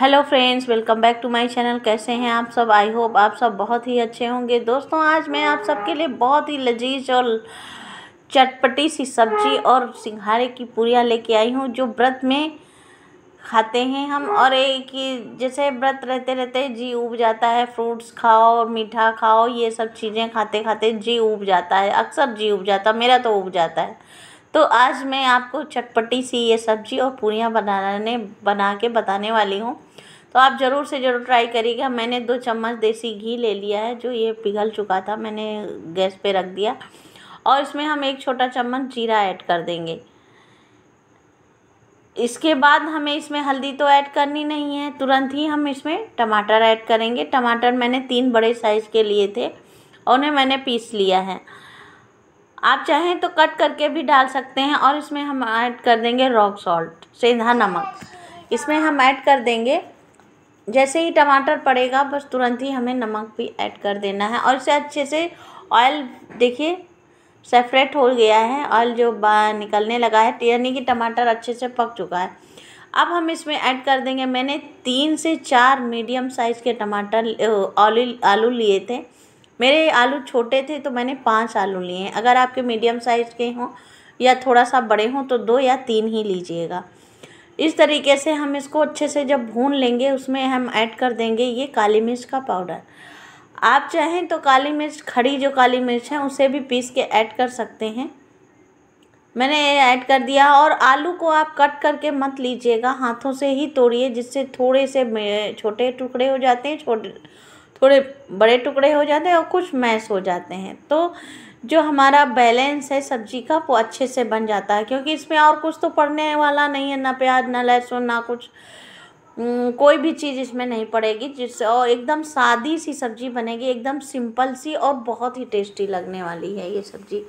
hello friends welcome back to my channel कैसे हैं आप सब आई होप आप सब बहुत ही अच्छे होंगे दोस्तों आज मैं आप सबके लिए बहुत ही लजीज और चटपटी सी सब्जी और सिंघारे की पूरियाँ लेके आई हूँ जो व्रत में खाते हैं हम और एक ही जैसे व्रत रहते रहते जी उब जाता है फ्रूट्स खाओ मीठा खाओ ये सब चीज़ें खाते खाते जी उब जाता है अक्सर जी उब जाता मेरा तो उब जाता है तो आज मैं आपको चटपटी सी ये सब्जी और पूरियाँ बनाने बना के बताने वाली हूँ तो आप ज़रूर से ज़रूर ट्राई करिएगा मैंने दो चम्मच देसी घी ले लिया है जो ये पिघल चुका था मैंने गैस पे रख दिया और इसमें हम एक छोटा चम्मच जीरा ऐड कर देंगे इसके बाद हमें इसमें हल्दी तो ऐड करनी नहीं है तुरंत ही हम इसमें टमाटर ऐड करेंगे टमाटर मैंने तीन बड़े साइज़ के लिए थे और उन्हें मैंने पीस लिया है आप चाहें तो कट करके भी डाल सकते हैं और इसमें हम ऐड कर देंगे रॉक सॉल्ट सेंधा नमक इसमें हम ऐड कर देंगे जैसे ही टमाटर पड़ेगा बस तुरंत ही हमें नमक भी ऐड कर देना है और इसे अच्छे से ऑयल देखिए सेपरेट हो गया है ऑयल जो निकलने लगा है यानी कि टमाटर अच्छे से पक चुका है अब हम इसमें ऐड कर देंगे मैंने तीन से चार मीडियम साइज़ के टमाटर ऑली आलू लिए थे मेरे आलू छोटे थे तो मैंने पांच आलू लिए हैं अगर आपके मीडियम साइज़ के हों या थोड़ा सा बड़े हों तो दो या तीन ही लीजिएगा इस तरीके से हम इसको अच्छे से जब भून लेंगे उसमें हम ऐड कर देंगे ये काली मिर्च का पाउडर आप चाहें तो काली मिर्च खड़ी जो काली मिर्च है उसे भी पीस के ऐड कर सकते हैं मैंने ऐड कर दिया और आलू को आप कट करके मत लीजिएगा हाथों से ही तोड़िए जिससे थोड़े से छोटे टुकड़े हो जाते हैं छोटे थोड़े बड़े टुकड़े हो जाते हैं और कुछ मैश हो जाते हैं तो जो हमारा बैलेंस है सब्जी का वो अच्छे से बन जाता है क्योंकि इसमें और कुछ तो पड़ने वाला नहीं है ना प्याज ना लहसुन ना कुछ कोई भी चीज़ इसमें नहीं पड़ेगी जिससे और एकदम सादी सी सब्ज़ी बनेगी एकदम सिंपल सी और बहुत ही टेस्टी लगने वाली है ये सब्ज़ी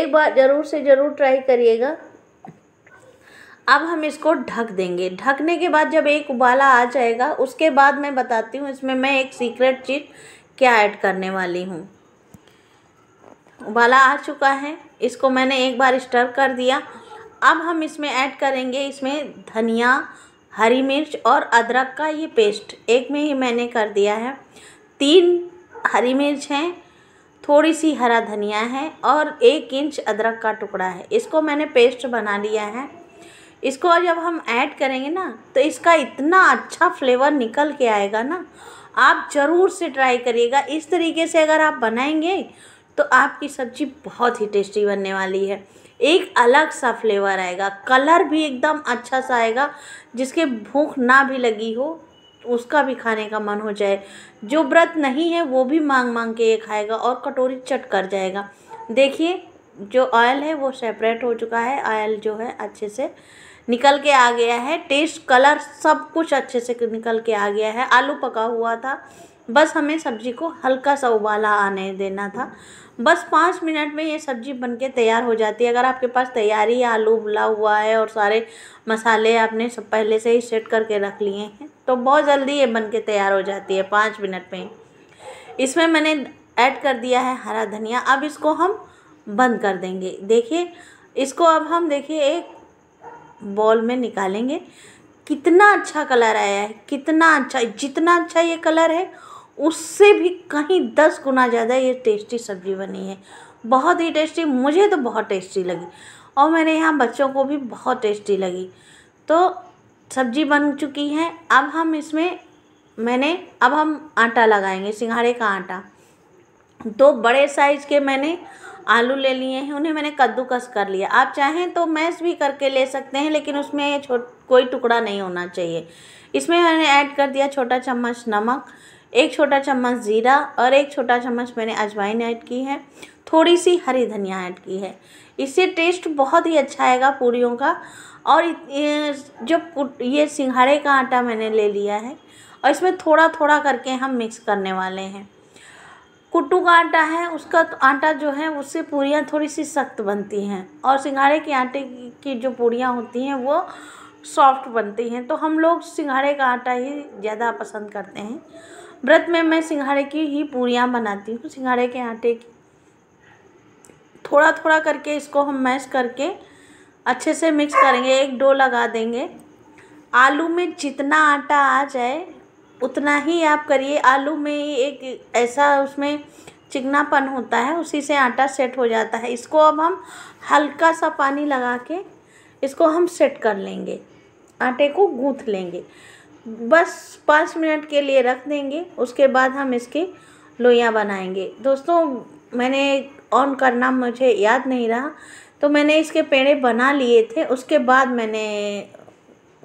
एक बार ज़रूर से ज़रूर ट्राई करिएगा अब हम इसको ढक देंगे ढकने के बाद जब एक उबाला आ जाएगा उसके बाद मैं बताती हूँ इसमें मैं एक सीक्रेट चीज़ क्या ऐड करने वाली हूँ उबाला आ चुका है इसको मैंने एक बार स्टर कर दिया अब हम इसमें ऐड करेंगे इसमें धनिया हरी मिर्च और अदरक का ये पेस्ट एक में ही मैंने कर दिया है तीन हरी मिर्च हैं थोड़ी सी हरा धनिया है और एक इंच अदरक का टुकड़ा है इसको मैंने पेस्ट बना लिया है इसको जब हम ऐड करेंगे ना तो इसका इतना अच्छा फ्लेवर निकल के आएगा ना आप ज़रूर से ट्राई करिएगा इस तरीके से अगर आप बनाएंगे तो आपकी सब्ज़ी बहुत ही टेस्टी बनने वाली है एक अलग सा फ्लेवर आएगा कलर भी एकदम अच्छा सा आएगा जिसके भूख ना भी लगी हो उसका भी खाने का मन हो जाए जो व्रत नहीं है वो भी मांग मांग के ये खाएगा और कटोरी चट कर जाएगा देखिए जो ऑयल है वो सेपरेट हो चुका है ऑयल जो है अच्छे से निकल के आ गया है टेस्ट कलर सब कुछ अच्छे से निकल के आ गया है आलू पका हुआ था बस हमें सब्ज़ी को हल्का सा उबाला आने देना था बस पाँच मिनट में ये सब्ज़ी बन के तैयार हो जाती है अगर आपके पास तैयारी आलू उबला हुआ है और सारे मसाले आपने सब पहले से ही सेट करके रख लिए हैं तो बहुत जल्दी ये बन के तैयार हो जाती है पाँच मिनट में इसमें मैंने ऐड कर दिया है हरा धनिया अब इसको हम बंद कर देंगे देखिए इसको अब हम देखिए एक बॉल में निकालेंगे कितना अच्छा कलर आया है कितना अच्छा जितना अच्छा ये कलर है उससे भी कहीं दस गुना ज़्यादा ये टेस्टी सब्ज़ी बनी है बहुत ही टेस्टी मुझे तो बहुत टेस्टी लगी और मेरे यहाँ बच्चों को भी बहुत टेस्टी लगी तो सब्ज़ी बन चुकी है अब हम इसमें मैंने अब हम आटा लगाएंगे सिंघाड़े का आटा दो बड़े साइज़ के मैंने आलू ले लिए हैं उन्हें मैंने कद्दूकस कर लिया आप चाहें तो मैश भी करके ले सकते हैं लेकिन उसमें छोट कोई टुकड़ा नहीं होना चाहिए इसमें मैंने ऐड कर दिया छोटा चम्मच नमक एक छोटा चम्मच ज़ीरा और एक छोटा चम्मच मैंने अजवाइन ऐड की है थोड़ी सी हरी धनिया ऐड की है इससे टेस्ट बहुत ही अच्छा आएगा पूड़ियों का और जो ये सिंघाड़े का आटा मैंने ले लिया है और इसमें थोड़ा थोड़ा करके हम मिक्स करने वाले हैं कुट्टू का आटा है उसका तो आटा जो है उससे पूरियाँ थोड़ी सी सख्त बनती हैं और सिंघाड़े के आटे की जो पूड़ियाँ होती हैं वो सॉफ्ट बनती हैं तो हम लोग सिंघाड़े का आटा ही ज़्यादा पसंद करते हैं व्रत में मैं सिंघाड़े की ही पूड़ियाँ बनाती हूँ सिंघाड़े के आटे की थोड़ा थोड़ा करके इसको हम मैश करके अच्छे से मिक्स करेंगे एक डो लगा देंगे आलू में जितना आटा आ जाए उतना ही आप करिए आलू में एक ऐसा उसमें चिकनापन होता है उसी से आटा सेट हो जाता है इसको अब हम हल्का सा पानी लगा के इसको हम सेट कर लेंगे आटे को गूँथ लेंगे बस पाँच मिनट के लिए रख देंगे उसके बाद हम इसके लोइयाँ बनाएंगे दोस्तों मैंने ऑन करना मुझे याद नहीं रहा तो मैंने इसके पेड़े बना लिए थे उसके बाद मैंने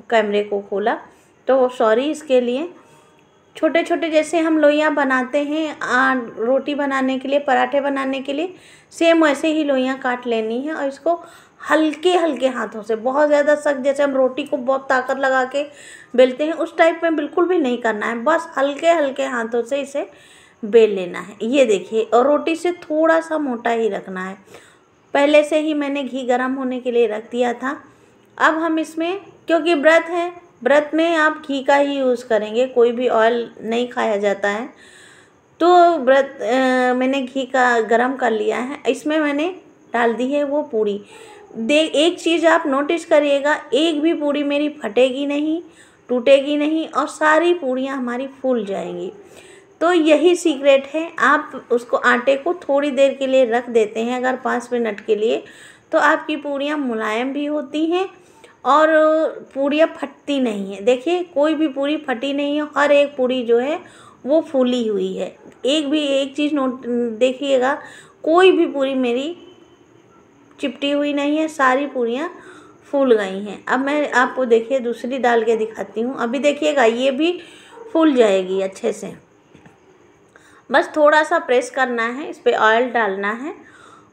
कैमरे को खोला तो सॉरी इसके लिए छोटे छोटे जैसे हम लोइयाँ बनाते हैं आ, रोटी बनाने के लिए पराठे बनाने के लिए सेम वैसे ही लोइयाँ काट लेनी है और इसको हल्के हल्के हाथों से बहुत ज़्यादा सख्त जैसे हम रोटी को बहुत ताकत लगा के बेलते हैं उस टाइप में बिल्कुल भी नहीं करना है बस हल्के हल्के हाथों से इसे बेल लेना है ये देखिए और रोटी से थोड़ा सा मोटा ही रखना है पहले से ही मैंने घी गर्म होने के लिए रख दिया था अब हम इसमें क्योंकि व्रत है व्रत में आप घी का ही यूज़ करेंगे कोई भी ऑयल नहीं खाया जाता है तो व्रत मैंने घी का गरम कर लिया है इसमें मैंने डाल दी है वो पूरी दे एक चीज़ आप नोटिस करिएगा एक भी पूड़ी मेरी फटेगी नहीं टूटेगी नहीं और सारी पूड़ियाँ हमारी फूल जाएंगी तो यही सीक्रेट है आप उसको आटे को थोड़ी देर के लिए रख देते हैं अगर पाँच मिनट के लिए तो आपकी पूड़ियाँ मुलायम भी होती हैं और पूड़ियाँ फटती नहीं है देखिए कोई भी पूरी फटी नहीं है हर एक पूड़ी जो है वो फूली हुई है एक भी एक चीज़ नोट देखिएगा कोई भी पूरी मेरी चिपटी हुई नहीं है सारी पूरियाँ फूल गई हैं अब मैं आपको देखिए दूसरी डाल के दिखाती हूँ अभी देखिएगा ये भी फूल जाएगी अच्छे से बस थोड़ा सा प्रेस करना है इस पर ऑयल डालना है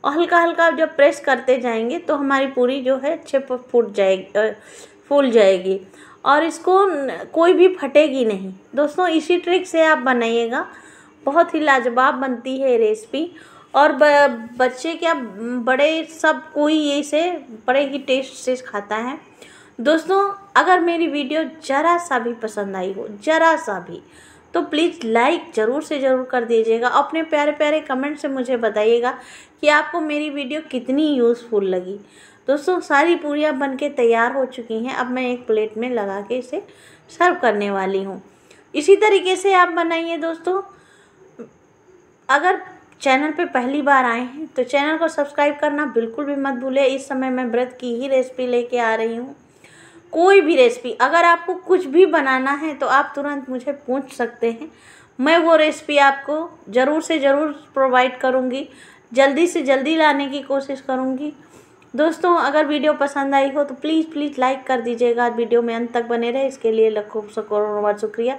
और हल्का हल्का जब प्रेस करते जाएंगे तो हमारी पूरी जो है अच्छे फूट जाएगी फूल जाएगी और इसको कोई भी फटेगी नहीं दोस्तों इसी ट्रिक से आप बनाइएगा बहुत ही लाजवाब बनती है रेसिपी और बच्चे क्या बड़े सब कोई ये इसे बड़े ही टेस्ट से खाता है दोस्तों अगर मेरी वीडियो ज़रा सा भी पसंद आई हो ज़रा सा भी तो प्लीज़ लाइक ज़रूर से ज़रूर कर दीजिएगा अपने प्यारे प्यारे कमेंट से मुझे बताइएगा कि आपको मेरी वीडियो कितनी यूज़फुल लगी दोस्तों सारी पूड़ियाँ बन के तैयार हो चुकी हैं अब मैं एक प्लेट में लगा के इसे सर्व करने वाली हूँ इसी तरीके से आप बनाइए दोस्तों अगर चैनल पे पहली बार आए हैं तो चैनल को सब्सक्राइब करना बिल्कुल भी मत भूलें इस समय मैं व्रत की ही रेसिपी लेके आ रही हूँ कोई भी रेसिपी अगर आपको कुछ भी बनाना है तो आप तुरंत मुझे पूछ सकते हैं मैं वो रेसिपी आपको ज़रूर से ज़रूर प्रोवाइड करूँगी जल्दी से जल्दी लाने की कोशिश करूँगी दोस्तों अगर वीडियो पसंद आई हो तो प्लीज़ प्लीज़ लाइक कर दीजिएगा वीडियो में अंत तक बने रहे इसके लिए लखो सकोर शुक्रिया